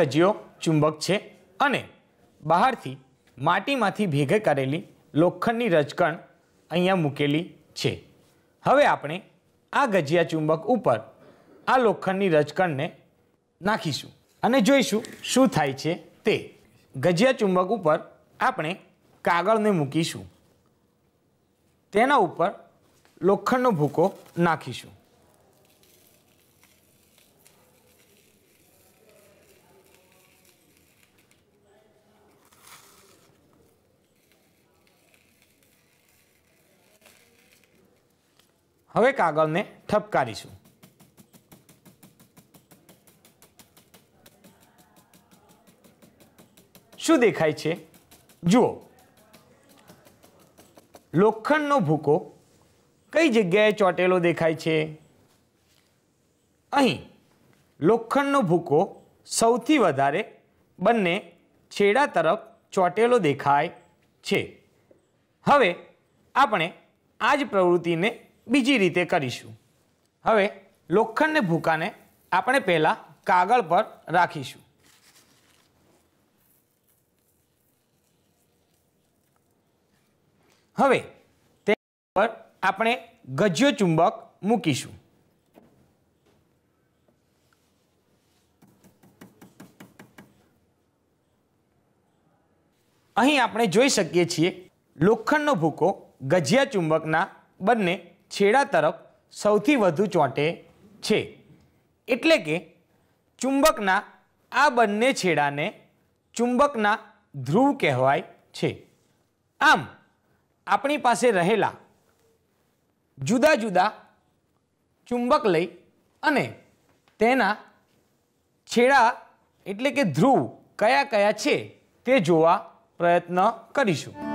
આ ગજિયો ચુંબક છે અને બહારથી માટીમાંથી ભેગે કરેલી લોખંડની રજકણ અહીંયા મૂકેલી છે હવે આપણે આ ગજિયા ચુંબક ઉપર આ લોખંડની રજકણને નાખીશું અને જોઈશું શું થાય છે તે ગજિયા ચુંબક ઉપર આપણે કાગળને મૂકીશું તેના ઉપર લોખંડનો ભૂકો નાખીશું હવે કાગળને ઠપકારીશું શું દેખાય છે જુઓ લોખંડનો ભૂકો કઈ જગ્યાએ ચોટેલો દેખાય છે અહીં લોખંડનો ભૂકો સૌથી વધારે બંને છેડા તરફ ચોટેલો દેખાય છે હવે આપણે આ જ પ્રવૃત્તિને બીજી રીતે કરીશું હવે લોખંડને ભૂકાને આપણે પહેલાં કાગળ પર રાખીશું હવે તે પર આપણે ગજ્યો ચુંબક મૂકીશું અહીં આપણે જોઈ શકીએ છીએ લોખંડનો ભૂકો ગજિયા ચુંબકના બંને છેડા તરફ સૌથી વધુ ચોંટે છે એટલે કે ચુંબકના આ બંને છેડાને ચુંબકના ધ્રુવ કહેવાય છે આમ આપણી પાસે રહેલા જુદા જુદા ચુંબક લઈ અને તેના છેડા એટલે કે ધ્રુવ કયા કયા છે તે જોવા પ્રયત્ન કરીશું